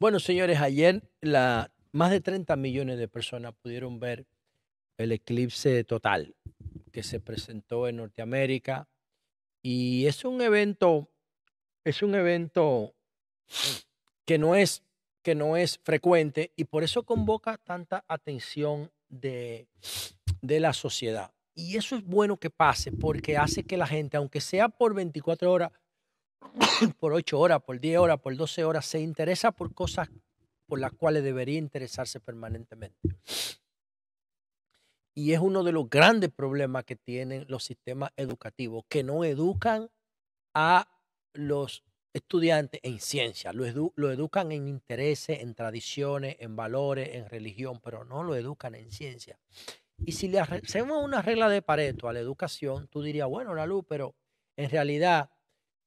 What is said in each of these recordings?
Bueno, señores, ayer más de 30 millones de personas pudieron ver el eclipse total que se presentó en Norteamérica. Y es un evento, es un evento que no es, que no es frecuente y por eso convoca tanta atención de, de la sociedad. Y eso es bueno que pase porque hace que la gente, aunque sea por 24 horas, por ocho horas, por diez horas, por doce horas, se interesa por cosas por las cuales debería interesarse permanentemente. Y es uno de los grandes problemas que tienen los sistemas educativos, que no educan a los estudiantes en ciencia, lo, educan en intereses, en tradiciones, en valores, en religión, pero no lo educan en ciencia. Y si le hacemos una regla de Pareto a la educación, tú dirías, bueno, la luz, pero en realidad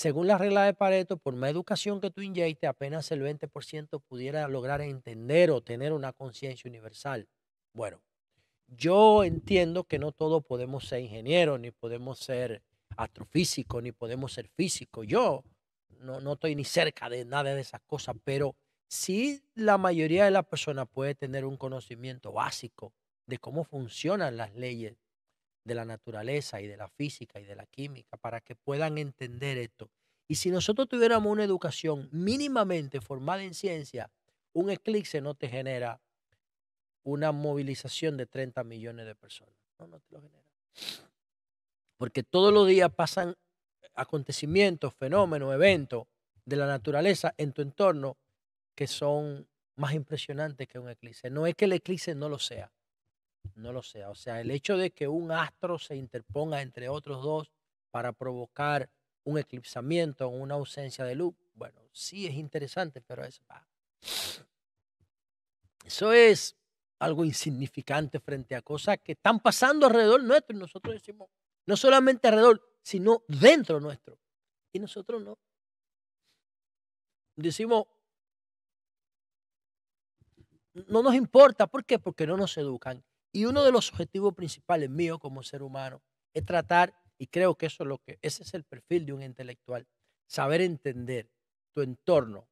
según las regla de Pareto, por más educación que tú inyectes, apenas el 20% pudiera lograr entender o tener una conciencia universal. Bueno, yo entiendo que no todos podemos ser ingenieros, ni podemos ser astrofísicos, ni podemos ser físicos. Yo no, no estoy ni cerca de nada de esas cosas, pero sí la mayoría de las personas puede tener un conocimiento básico de cómo funcionan las leyes de la naturaleza y de la física y de la química para que puedan entender esto. Y si nosotros tuviéramos una educación mínimamente formada en ciencia, un eclipse no te genera una movilización de 30 millones de personas. No, no te lo genera. Porque todos los días pasan acontecimientos, fenómenos, eventos de la naturaleza en tu entorno que son más impresionantes que un eclipse. No es que el eclipse no lo sea, no lo sea. O sea, el hecho de que un astro se interponga entre otros dos para provocar un eclipsamiento o una ausencia de luz, bueno, sí es interesante, pero es... Eso es algo insignificante frente a cosas que están pasando alrededor nuestro y nosotros decimos, no solamente alrededor, sino dentro nuestro. Y nosotros no. Decimos, no nos importa. ¿Por qué? Porque no nos educan. Y uno de los objetivos principales míos como ser humano es tratar, y creo que eso es lo que, ese es el perfil de un intelectual, saber entender tu entorno,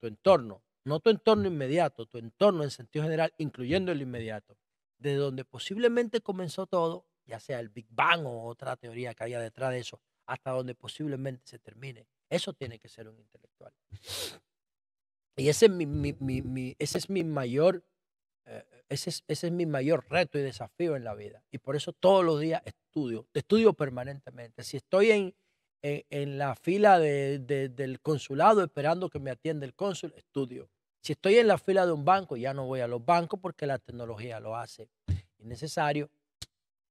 tu entorno, no tu entorno inmediato, tu entorno en sentido general, incluyendo el inmediato, de donde posiblemente comenzó todo, ya sea el Big Bang o otra teoría que haya detrás de eso, hasta donde posiblemente se termine. Eso tiene que ser un intelectual. Y ese es mi, ese es mi mayor eh, ese es, mi mayor reto y desafío en la vida. Y por eso todos los días estudio, estudio permanentemente. Si estoy en, en, la fila del consulado esperando que me atienda el cónsul, estudio. Si estoy en la fila de un banco, ya no voy a los bancos porque la tecnología lo hace innecesario.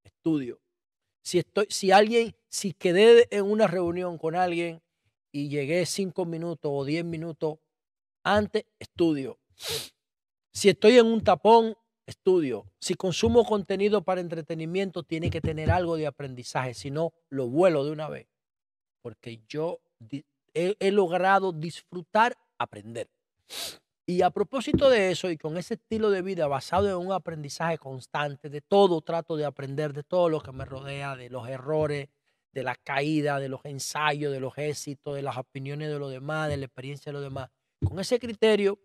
Estudio. Si, estoy, si alguien, si quedé en una reunión con alguien y llegué cinco minutos o diez minutos antes, estudio. Si estoy en un tapón Estudio. Si consumo contenido para entretenimiento, tiene que tener algo de aprendizaje, si no, lo vuelo de una vez. Porque yo he, logrado disfrutar, aprender. Y a propósito de eso, y con ese estilo de vida basado en un aprendizaje constante, de todo trato de aprender, de todo lo que me rodea, de los errores, de la caída, de los ensayos, de los éxitos, de las opiniones de los demás, de la experiencia de los demás. Con ese criterio,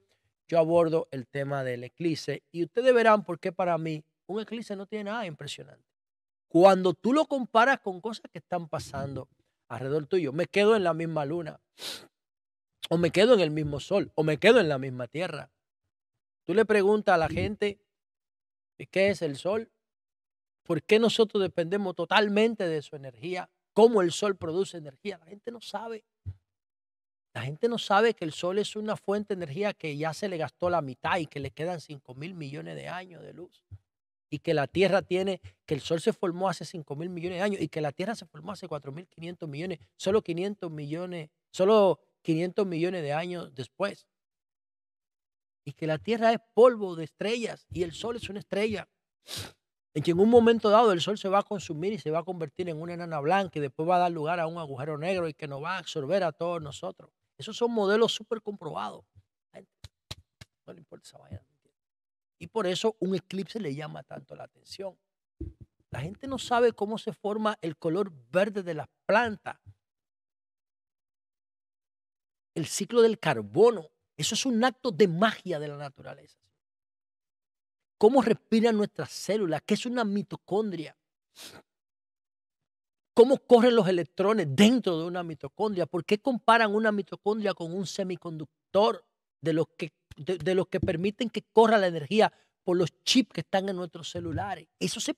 yo abordo el tema del eclipse y ustedes verán por qué para mí un eclipse no tiene nada impresionante. Cuando tú lo comparas con cosas que están pasando alrededor tuyo, me quedo en la misma luna, o me quedo en el mismo sol, o me quedo en la misma tierra. Tú le preguntas a la gente, ¿qué es el sol? ¿Por qué nosotros dependemos totalmente de su energía? ¿Cómo el sol produce energía? La gente no sabe. La gente no sabe que el sol es una fuente de energía que ya se le gastó la mitad y que le quedan 5 mil millones de años de luz. Y que la Tierra tiene, que el sol se formó hace 5 mil millones de años y que la Tierra se formó hace 4 mil quinientos millones, solo 500 millones, solo 500 millones de años después. Y que la Tierra es polvo de estrellas y el sol es una estrella. En que en un momento dado el sol se va a consumir y se va a convertir en una enana blanca y después va a dar lugar a un agujero negro y que nos va a absorber a todos nosotros. Esos son modelos súper comprobados. No le importa esa vaina. Y por eso un eclipse le llama tanto la atención. La gente no sabe cómo se forma el color verde de las plantas. El ciclo del carbono. Eso es un acto de magia de la naturaleza. Cómo respiran nuestras células, que es una mitocondria cómo corren los electrones dentro de una mitocondria. ¿Por qué comparan una mitocondria con un semiconductor de los que, de, los que permiten que corra la energía por los chips que están en nuestros celulares? Eso se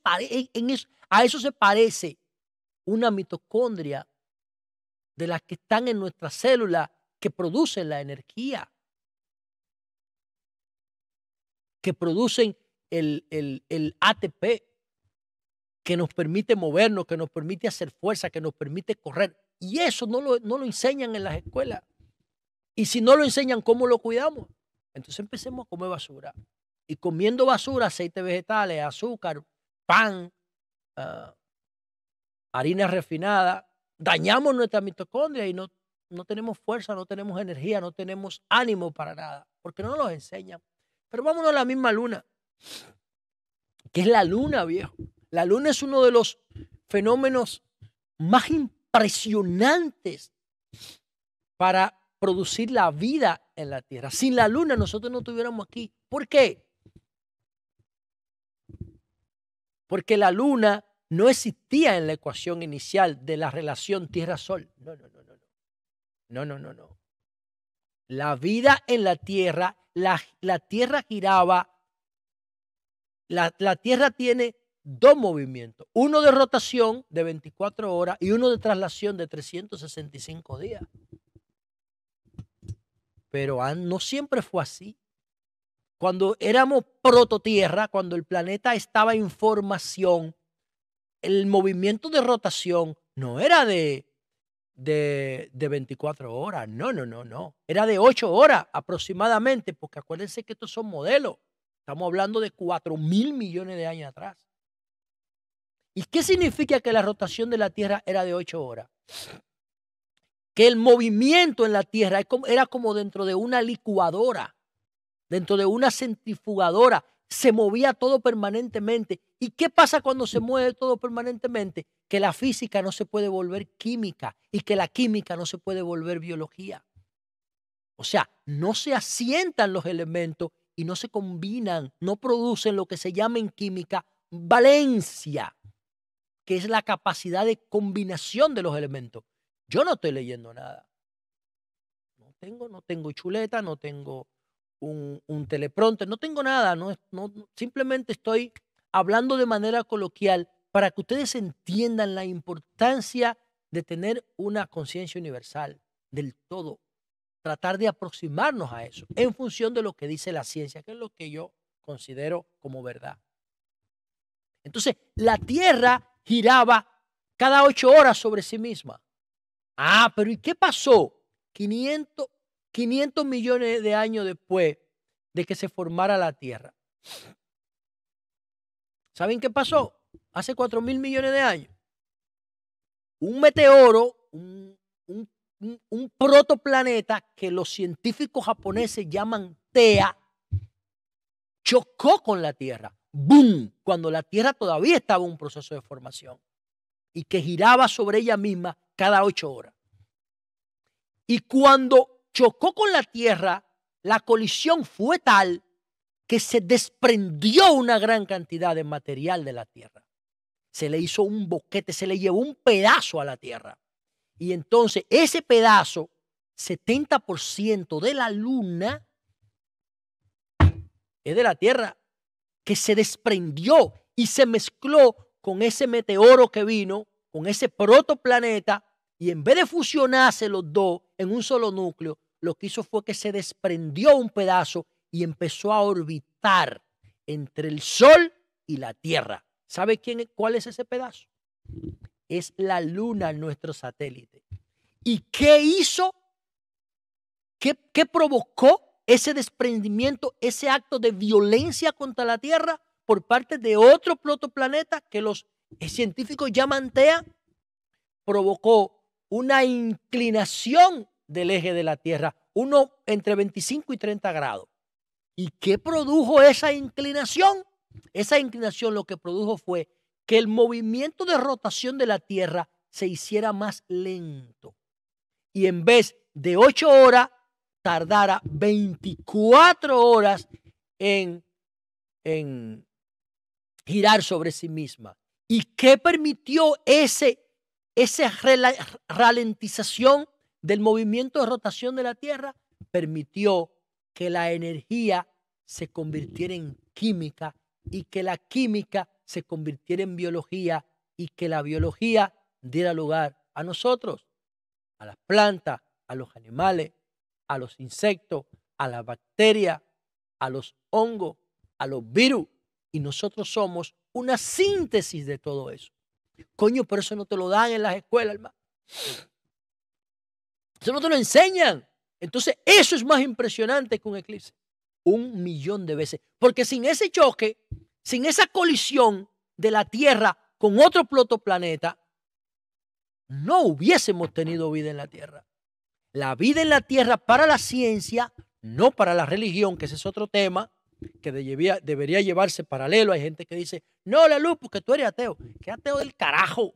a eso se parece una mitocondria de las que están en nuestras células que producen la energía, que producen el ATP, que nos permite movernos, que nos permite hacer fuerza, que nos permite correr. Y eso no lo, no lo enseñan en las escuelas. Y si no lo enseñan, ¿cómo lo cuidamos? Entonces empecemos a comer basura. Y comiendo basura, aceite vegetales, azúcar, pan, ah, harina refinada, dañamos nuestra mitocondria y no, no tenemos fuerza, no tenemos energía, no tenemos ánimo para nada, porque no nos enseñan. Pero vámonos a la misma luna, que es la luna, viejo. La luna es uno de los fenómenos más impresionantes para producir la vida en la Tierra. Sin la luna nosotros no estuviéramos aquí. ¿Por qué? Porque la luna no existía en la ecuación inicial de la relación Tierra-Sol. No, no, no, no, no. No, no, no, no. La vida en la Tierra, la, Tierra giraba, la Tierra tiene dos movimientos, uno de rotación de 24 horas y uno de traslación de 365 días. Pero no siempre fue así. Cuando éramos prototierra, cuando el planeta estaba en formación, el movimiento de rotación no era de, de, 24 horas, no, no, no, no. Era de 8 horas aproximadamente, porque acuérdense que estos son modelos. Estamos hablando de 4 mil millones de años atrás. ¿Y qué significa que la rotación de la Tierra era de ocho horas? Que el movimiento en la Tierra era como dentro de una licuadora, dentro de una centrifugadora, se movía todo permanentemente. ¿Y qué pasa cuando se mueve todo permanentemente? Que la física no se puede volver química y que la química no se puede volver biología. O sea, no se asientan los elementos y no se combinan, no producen lo que se llama en química valencia que es la capacidad de combinación de los elementos. Yo no estoy leyendo nada. No tengo, no tengo chuleta, no tengo un, un teleprompter, no tengo nada. No, no, simplemente estoy hablando de manera coloquial para que ustedes entiendan la importancia de tener una conciencia universal del todo. Tratar de aproximarnos a eso en función de lo que dice la ciencia, que es lo que yo considero como verdad. Entonces, la Tierra giraba cada ocho horas sobre sí misma. Ah, pero ¿y qué pasó 500, 500 millones de años después de que se formara la Tierra? ¿Saben qué pasó? Hace 4 mil millones de años. Un meteoro, un protoplaneta que los científicos japoneses llaman TEA, chocó con la Tierra. ¡Bum! cuando la Tierra todavía estaba en un proceso de formación y que giraba sobre ella misma cada ocho horas. Y cuando chocó con la Tierra, la colisión fue tal que se desprendió una gran cantidad de material de la Tierra. Se le hizo un boquete, se le llevó un pedazo a la Tierra. Y entonces ese pedazo, 70% de la luna, es de la Tierra que se desprendió y se mezcló con ese meteoro que vino, con ese protoplaneta, y en vez de fusionarse los dos en un solo núcleo, lo que hizo fue que se desprendió un pedazo y empezó a orbitar entre el Sol y la Tierra. ¿Sabe quién, cuál es ese pedazo? Es la Luna, nuestro satélite. ¿Y qué hizo? qué provocó? ese desprendimiento, ese acto de violencia contra la Tierra por parte de otro protoplaneta que los científicos llaman TEA, provocó una inclinación del eje de la Tierra, uno entre 25 y 30 grados. ¿Y qué produjo esa inclinación? Esa inclinación lo que produjo fue que el movimiento de rotación de la Tierra se hiciera más lento. Y en vez de 8 horas, tardara 24 horas en, en girar sobre sí misma. ¿Y qué permitió ese, esa ralentización del movimiento de rotación de la Tierra? Permitió que la energía se convirtiera en química y que la química se convirtiera en biología y que la biología diera lugar a nosotros, a las plantas, a los animales, a los insectos, a las bacterias, a los hongos, a los virus. Y nosotros somos una síntesis de todo eso. Coño, pero eso no te lo dan en las escuelas, hermano. Eso no te lo enseñan. Entonces, eso es más impresionante que un eclipse. Un millón de veces. Porque sin ese choque, sin esa colisión de la Tierra con otro protoplaneta, no hubiésemos tenido vida en la Tierra la vida en la tierra para la ciencia, no para la religión, que ese es otro tema que debería llevarse paralelo. Hay gente que dice, no, la luz, porque tú eres ateo. ¿Qué ateo del carajo?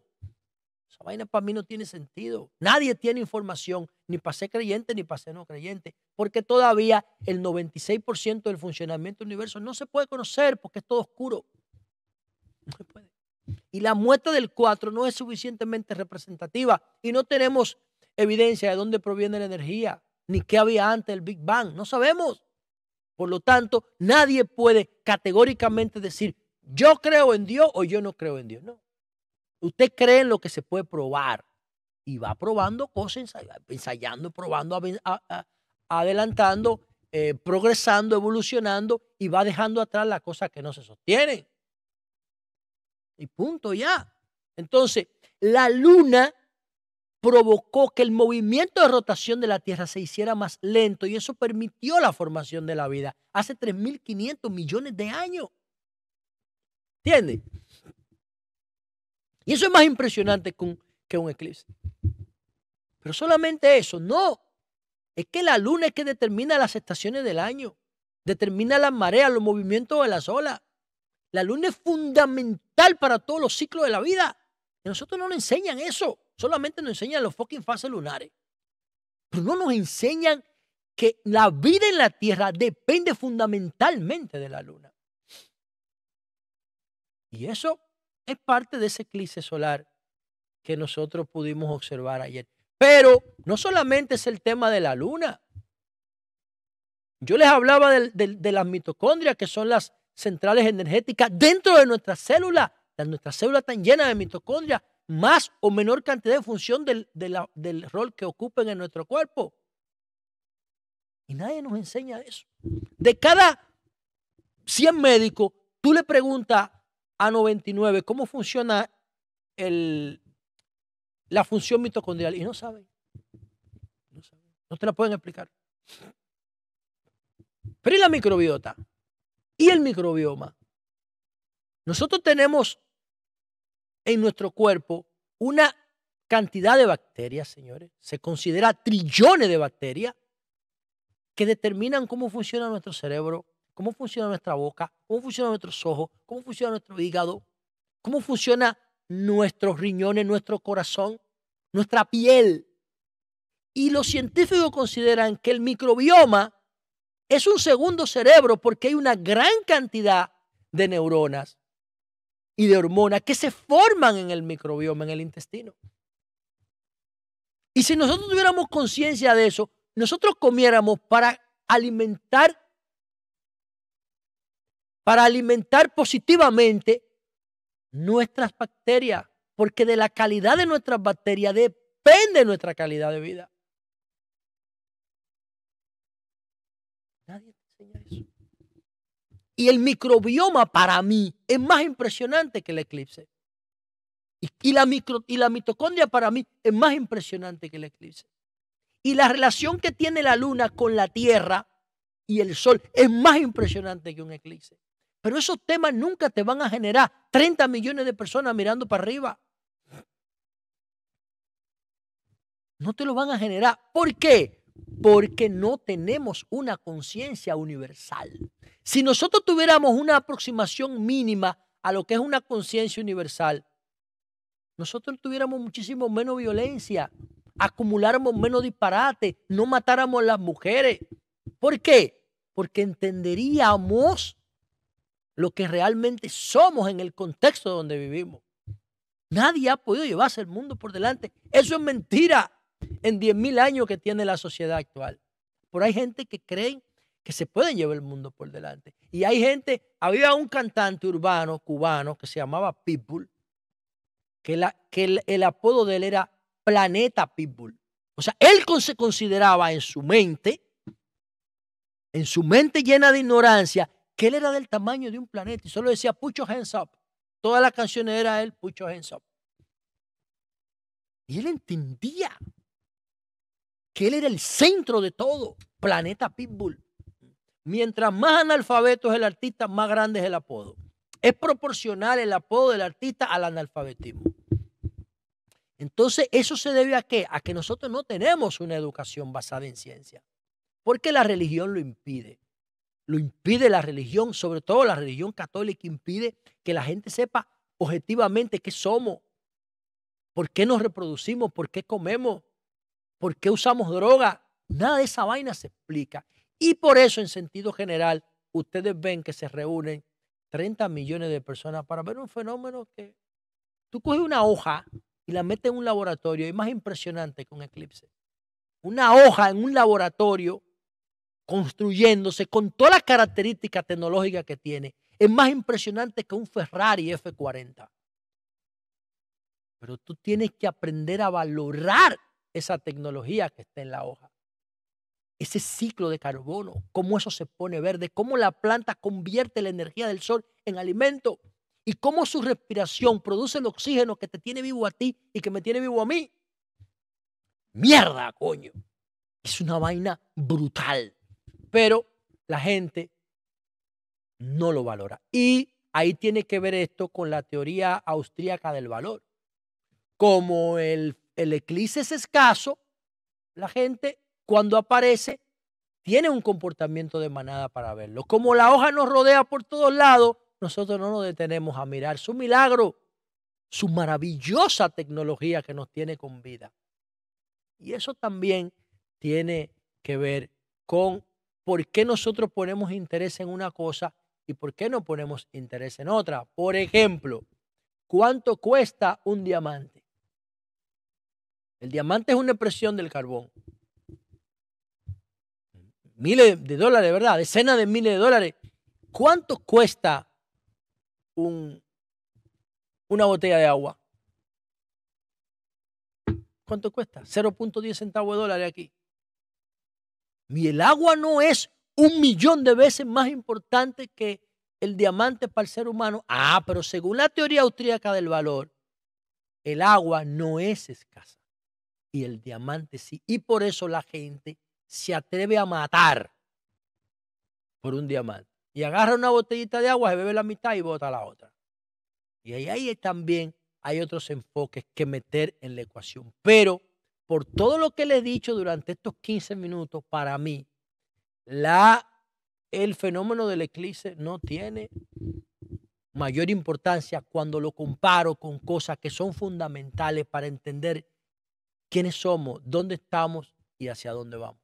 Esa vaina para mí no tiene sentido. Nadie tiene información, ni para ser creyente, ni para ser no creyente, porque todavía el 96% del funcionamiento del universo no se puede conocer porque es todo oscuro. No se puede. Y la muerte del 4 no es suficientemente representativa y no tenemos evidencia de dónde proviene la energía, ni qué había antes del Big Bang. No sabemos. Por lo tanto, nadie puede categóricamente decir, yo creo en Dios o yo no creo en Dios. No. Usted cree en lo que se puede probar y va probando cosas, ensayando, probando, adelantando, eh, progresando, evolucionando y va dejando atrás las cosas que no se sostienen. Y punto ya. Entonces, la luna provocó que el movimiento de rotación de la Tierra se hiciera más lento y eso permitió la formación de la vida hace 3.500 millones de años. ¿Entiendes? Y eso es más impresionante que un, eclipse. Pero solamente eso, no. Es que la luna es que determina las estaciones del año, determina las mareas, los movimientos de las olas. La luna es fundamental para todos los ciclos de la vida. Y nosotros no nos enseñan eso solamente nos enseñan los fucking fases lunares, pero no nos enseñan que la vida en la Tierra depende fundamentalmente de la luna. Y eso es parte de ese eclipse solar que nosotros pudimos observar ayer. Pero no solamente es el tema de la luna. Yo les hablaba de, las mitocondrias, que son las centrales energéticas dentro de nuestras células. Nuestras células están llenas de mitocondrias más o menor cantidad en función del, rol que ocupen en nuestro cuerpo. Y nadie nos enseña eso. De cada 100 médicos, tú le preguntas a 99 cómo funciona el, la función mitocondrial y no saben. No, saben. no te la pueden explicar. Pero ¿y la microbiota? ¿Y el microbioma? Nosotros tenemos en nuestro cuerpo una cantidad de bacterias, señores, se considera trillones de bacterias que determinan cómo funciona nuestro cerebro, cómo funciona nuestra boca, cómo funcionan nuestros ojos, cómo funciona nuestro hígado, cómo funciona nuestros riñones, nuestro corazón, nuestra piel. Y los científicos consideran que el microbioma es un segundo cerebro porque hay una gran cantidad de neuronas y de hormonas que se forman en el microbioma, en el intestino. Y si nosotros tuviéramos conciencia de eso, nosotros comiéramos para alimentar, para alimentar positivamente nuestras bacterias, porque de la calidad de nuestras bacterias depende nuestra calidad de vida. Nadie te enseña eso y el microbioma para mí es más impresionante que el eclipse. Y, la y la mitocondria para mí es más impresionante que el eclipse. Y la relación que tiene la luna con la Tierra y el Sol es más impresionante que un eclipse. Pero esos temas nunca te van a generar 30 millones de personas mirando para arriba. No te lo van a generar. ¿Por qué? porque no tenemos una conciencia universal. Si nosotros tuviéramos una aproximación mínima a lo que es una conciencia universal, nosotros tuviéramos muchísimo menos violencia, acumuláramos menos disparate, no matáramos a las mujeres. ¿Por qué? Porque entenderíamos lo que realmente somos en el contexto donde vivimos. Nadie ha podido llevarse el mundo por delante. Eso es mentira en 10.000 años que tiene la sociedad actual. Pero hay gente que cree que se puede llevar el mundo por delante. Y hay gente, había un cantante urbano cubano que se llamaba Pitbull, que, el, apodo de él era Planeta Pitbull. O sea, él se consideraba en su mente, en su mente llena de ignorancia, que él era del tamaño de un planeta. Y solo decía, Pucho hands up. Toda las canciones era él, Pucho hands up. Y él entendía él era el centro de todo. Planeta Pitbull. Mientras más analfabeto es el artista, más grande es el apodo. Es proporcional el apodo del artista al analfabetismo. Entonces, ¿eso se debe a qué? A que nosotros no tenemos una educación basada en ciencia. Porque la religión lo impide. Lo impide la religión, sobre todo la religión católica impide que la gente sepa objetivamente qué somos, por qué nos reproducimos, por qué comemos, por qué usamos droga, nada de esa vaina se explica. Y por eso, en sentido general, ustedes ven que se reúnen 30 millones de personas para ver un fenómeno que tú coges una hoja y la metes en un laboratorio, es más impresionante que un eclipse. Una hoja en un laboratorio construyéndose con todas las características tecnológicas que tiene, es más impresionante que un Ferrari F40. Pero tú tienes que aprender a valorar esa tecnología que está en la hoja. Ese ciclo de carbono, cómo eso se pone verde, cómo la planta convierte la energía del sol en alimento y cómo su respiración produce el oxígeno que te tiene vivo a ti y que me tiene vivo a mí. Mierda, coño. Es una vaina brutal. Pero la gente no lo valora. Y ahí tiene que ver esto con la teoría austríaca del valor. Como el el eclipse es escaso, la gente cuando aparece tiene un comportamiento de manada para verlo. Como la hoja nos rodea por todos lados, nosotros no nos detenemos a mirar su milagro, su maravillosa tecnología que nos tiene con vida. Y eso también tiene que ver con por qué nosotros ponemos interés en una cosa y por qué no ponemos interés en otra. Por ejemplo, ¿cuánto cuesta un diamante? El diamante es una expresión del carbón. Miles de dólares, ¿verdad? Decenas de miles de dólares. ¿Cuánto cuesta una botella de agua? ¿Cuánto cuesta? 0.10 centavos de dólares aquí. Y el agua no es un millón de veces más importante que el diamante para el ser humano. Ah, pero según la teoría austríaca del valor, el agua no es escasa y el diamante sí. Y por eso la gente se atreve a matar por un diamante. Y agarra una botellita de agua, se bebe la mitad y bota la otra. Y ahí, ahí también hay otros enfoques que meter en la ecuación. Pero por todo lo que le he dicho durante estos 15 minutos, para mí, la, el fenómeno del eclipse no tiene mayor importancia cuando lo comparo con cosas que son fundamentales para entender quiénes somos, dónde estamos y hacia dónde vamos.